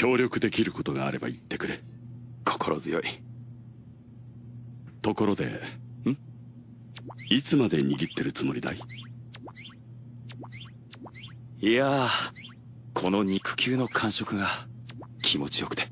協力できることがあれば言ってくれ心強いところでんいつまで握ってるつもりだいいやこの肉球の感触が気持ちよくて